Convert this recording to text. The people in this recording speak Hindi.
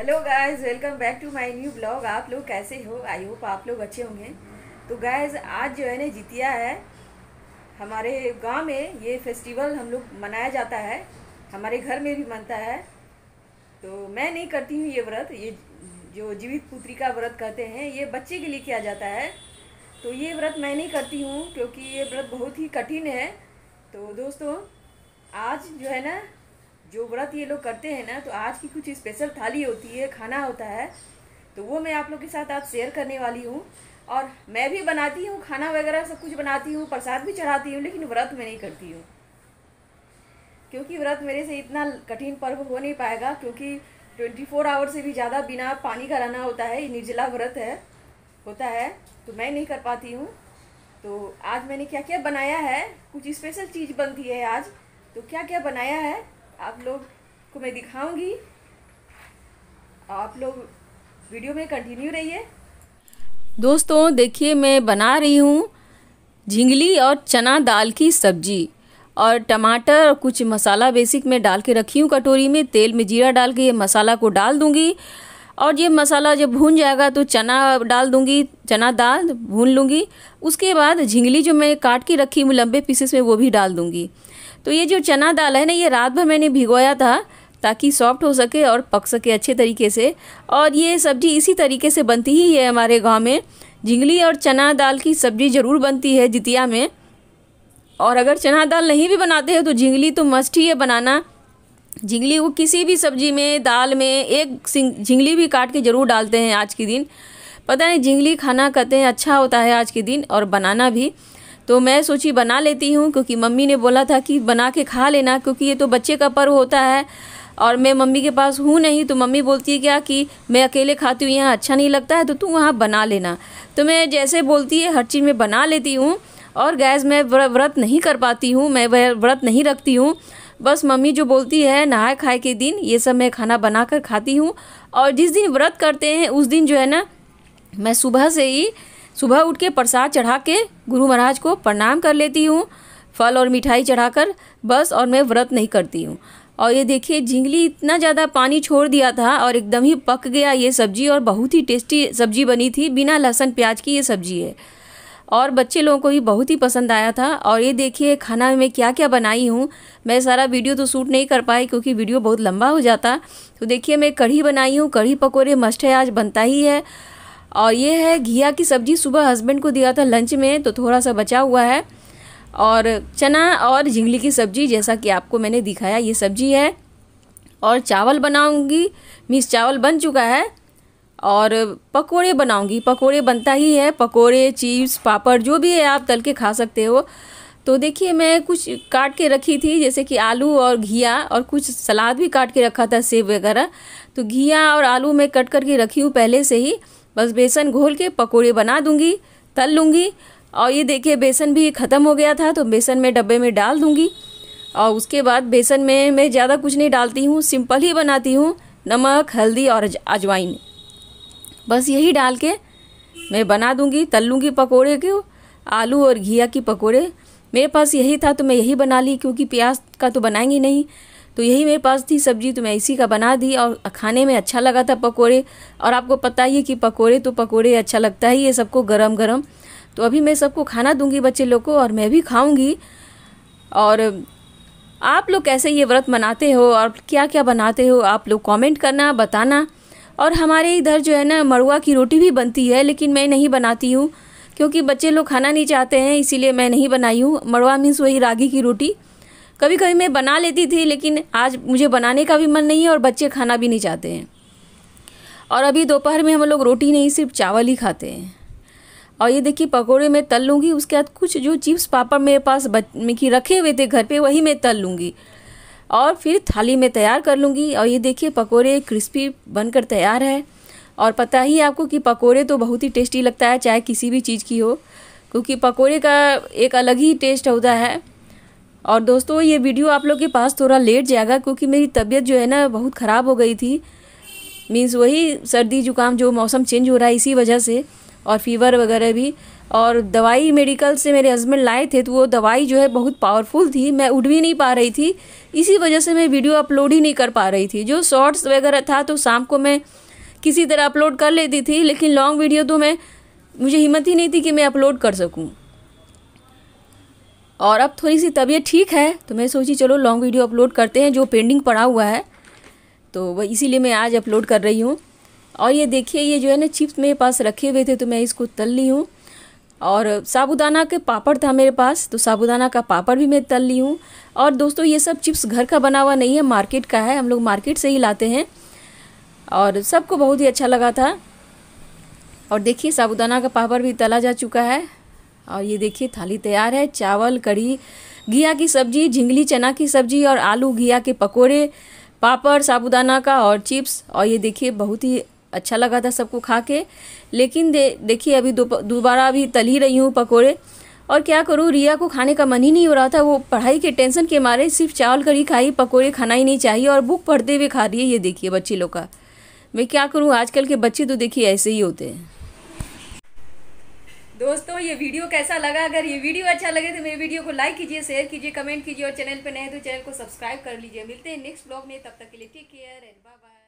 hello guys welcome back to my new blog आप लोग कैसे हो आई होप आप लोग अच्छे होंगे तो गाइस आज जो है ना जितिया है हमारे गांव में ये फेस्टिवल हम लोग मनाया जाता है हमारे घर में भी मनता है तो मैं नहीं करती हूँ ये व्रत ये जो जीवित पुत्री का व्रत कहते हैं ये बच्चे के लिए किया जाता है तो ये व्रत मैं नहीं करती हूँ क्योंकि ये व्रत बहुत ही कठिन है तो दोस्तों आज जो है ना जो व्रत ये लोग करते हैं ना तो आज की कुछ स्पेशल थाली होती है खाना होता है तो वो मैं आप लोग के साथ आज शेयर करने वाली हूँ और मैं भी बनाती हूँ खाना वगैरह सब कुछ बनाती हूँ प्रसाद भी चढ़ाती हूँ लेकिन व्रत मैं नहीं करती हूँ क्योंकि व्रत मेरे से इतना कठिन पर्व हो नहीं पाएगा क्योंकि ट्वेंटी फोर आवर से भी ज़्यादा बिना पानी का रहना होता है ये निर्जला व्रत है होता है तो मैं नहीं कर पाती हूँ तो आज मैंने क्या क्या बनाया है कुछ स्पेशल चीज़ बनती है आज तो क्या क्या बनाया है आप लोग को मैं दिखाऊंगी आप लोग वीडियो में कंटिन्यू रहिए दोस्तों देखिए मैं बना रही हूँ झिंगली और चना दाल की सब्जी और टमाटर और कुछ मसाला बेसिक में डाल के रखी हूँ कटोरी में तेल में जीरा डाल के ये मसाला को डाल दूँगी और ये मसाला जब भून जाएगा तो चना डाल दूँगी चना दाल भून लूँगी उसके बाद झिंगली जो मैं काट के रखी हूँ लंबे पीसेस में वो भी डाल दूंगी तो ये जो चना दाल है ना ये रात भर मैंने भिगोया था ताकि सॉफ्ट हो सके और पक सके अच्छे तरीके से और ये सब्ज़ी इसी तरीके से बनती ही है हमारे गाँव में झिंगली और चना दाल की सब्ज़ी ज़रूर बनती है जितिया में और अगर चना दाल नहीं भी बनाते हैं तो झिंगली तो मस्ट ही है बनाना झिंगली वो किसी भी सब्जी में दाल में एक झिंगली भी काट के ज़रूर डालते हैं आज के दिन पता नहीं झिंगली खाना कहते हैं अच्छा होता है आज के दिन और बनाना भी तो मैं सोची बना लेती हूँ क्योंकि मम्मी ने बोला था कि बना के खा लेना क्योंकि ये तो बच्चे का पर्व होता है और मैं मम्मी के पास हूँ नहीं तो मम्मी बोलती है क्या कि मैं अकेले खाती हूँ यहाँ अच्छा नहीं लगता है तो तू वहाँ बना लेना तो मैं जैसे बोलती है हर चीज़ में बना लेती हूँ और गैस मैं व्रत नहीं कर पाती हूँ मैं वह व्रत नहीं रखती हूँ बस मम्मी जो बोलती है नहाए खाए के दिन ये सब मैं खाना बना कर खाती हूँ और जिस दिन व्रत करते हैं उस दिन जो है ना मैं सुबह से ही सुबह उठ के प्रसाद चढ़ा के गुरु महाराज को प्रणाम कर लेती हूँ फल और मिठाई चढ़ाकर बस और मैं व्रत नहीं करती हूँ और ये देखिए झिंगली इतना ज़्यादा पानी छोड़ दिया था और एकदम ही पक गया ये सब्ज़ी और बहुत ही टेस्टी सब्ज़ी बनी थी बिना लहसुन प्याज की ये सब्ज़ी है और बच्चे लोगों को भी बहुत ही पसंद आया था और ये देखिए खाना में क्या क्या बनाई हूँ मैं सारा वीडियो तो शूट नहीं कर पाई क्योंकि वीडियो बहुत लंबा हो जाता तो देखिए मैं कढ़ी बनाई हूँ कढ़ी पकौड़े मस्ट है आज बनता ही है और ये है घिया की सब्ज़ी सुबह हस्बैंड को दिया था लंच में तो थोड़ा सा बचा हुआ है और चना और झिंगली की सब्ज़ी जैसा कि आपको मैंने दिखाया ये सब्ज़ी है और चावल बनाऊंगी मिस चावल बन चुका है और पकोड़े बनाऊंगी पकोड़े बनता ही है पकोड़े चिप्स पापड़ जो भी है आप तल के खा सकते हो तो देखिए मैं कुछ काट के रखी थी जैसे कि आलू और घिया और कुछ सलाद भी काट के रखा था सेब वगैरह तो घिया और आलू मैं कट करके रखी हूँ पहले से ही बस बेसन घोल के पकोड़े बना दूँगी तल लूँगी और ये देखिए बेसन भी ख़त्म हो गया था तो बेसन मैं डब्बे में डाल दूँगी और उसके बाद बेसन में मैं ज़्यादा कुछ नहीं डालती हूँ सिंपल ही बनाती हूँ नमक हल्दी और अजवाइन बस यही डाल के मैं बना दूँगी तल लूँगी पकौड़े के आलू और घिया की पकौड़े मेरे पास यही था तो मैं यही बना ली क्योंकि प्याज का तो बनाएंगे नहीं तो यही मेरे पास थी सब्जी तो मैं इसी का बना दी और खाने में अच्छा लगा था पकोड़े और आपको पता ही है कि पकोड़े तो पकोड़े अच्छा लगता ही है सबको गरम गरम तो अभी मैं सबको खाना दूंगी बच्चे लोग को और मैं भी खाऊंगी और आप लोग कैसे ये व्रत मनाते हो और क्या क्या बनाते हो आप लोग कमेंट करना बताना और हमारे इधर जो है ना मड़ुआ की रोटी भी बनती है लेकिन मैं नहीं बनाती हूँ क्योंकि बच्चे लोग खाना नहीं चाहते हैं इसीलिए मैं नहीं बनाई हूँ मड़ुआ मीन्स वही रागी की रोटी कभी कभी मैं बना लेती थी लेकिन आज मुझे बनाने का भी मन नहीं है और बच्चे खाना भी नहीं चाहते हैं और अभी दोपहर में हम लोग रोटी नहीं सिर्फ चावल ही खाते हैं और ये देखिए पकोड़े मैं तल लूँगी उसके बाद कुछ जो चिप्स पापड़ मेरे पास बच की रखे हुए थे घर पे वही मैं तल लूँगी और फिर थाली में तैयार कर लूँगी और ये देखिए पकोड़े क्रिस्पी बनकर तैयार है और पता ही आपको कि पकोड़े तो बहुत ही टेस्टी लगता है चाहे किसी भी चीज़ की हो क्योंकि पकोड़े का एक अलग ही टेस्ट होता है और दोस्तों ये वीडियो आप लोग के पास थोड़ा लेट जाएगा क्योंकि मेरी तबीयत जो है ना बहुत ख़राब हो गई थी मीन्स वही सर्दी जुकाम जो मौसम चेंज हो रहा है इसी वजह से और फीवर वगैरह भी और दवाई मेडिकल से मेरे हस्बैंड लाए थे तो वो दवाई जो है बहुत पावरफुल थी मैं उठ भी नहीं पा रही थी इसी वजह से मैं वीडियो अपलोड ही नहीं कर पा रही थी जो शॉर्ट्स वगैरह था तो शाम को मैं किसी तरह अपलोड कर लेती थी लेकिन लॉन्ग वीडियो तो मैं मुझे हिम्मत ही नहीं थी कि मैं अपलोड कर सकूँ और अब थोड़ी सी तबीयत ठीक है तो मैं सोची चलो लॉन्ग वीडियो अपलोड करते हैं जो पेंडिंग पड़ा हुआ है तो वह इसीलिए मैं आज अपलोड कर रही हूँ और ये देखिए ये जो है ना चिप्स मेरे पास रखे हुए थे तो मैं इसको तल ली हूँ और साबुदाना के पापड़ था मेरे पास तो साबुदाना का पापड़ भी मैं तल ली हूँ और दोस्तों ये सब चिप्स घर का बना हुआ नहीं है मार्केट का है हम लोग मार्केट से ही लाते हैं और सबको बहुत ही अच्छा लगा था और देखिए साबुदाना का पापड़ भी तला जा चुका है और ये देखिए थाली तैयार है चावल कढ़ी घिया की सब्जी झिंगली चना की सब्जी और आलू घिया के पकौड़े पापड़ साबुदाना का और चिप्स और ये देखिए बहुत ही अच्छा लगा था सबको खा के लेकिन दे देखिए अभी दोबारा अभी तल ही रही हूँ पकौड़े और क्या करूँ रिया को खाने का मन ही नहीं हो रहा था वो पढ़ाई के टेंशन के मारे सिर्फ चावल करी खाई पकौड़े खाना ही नहीं चाहिए और बुक पढ़ते हुए खा रही है ये देखिए बच्चे लोग का मैं क्या करूँ आजकल के बच्चे तो देखिए ऐसे ही होते हैं दोस्तों ये वीडियो कैसा लगा अगर ये वीडियो अच्छा लगे तो मेरे वीडियो को लाइक कीजिए शेयर कीजिए कमेंट कीजिए और चैनल पर नए तो चैनल को सब्सक्राइब कर लीजिए मिलते हैं नेक्स्ट ब्लॉग में तब तक के लिए take care and bye bye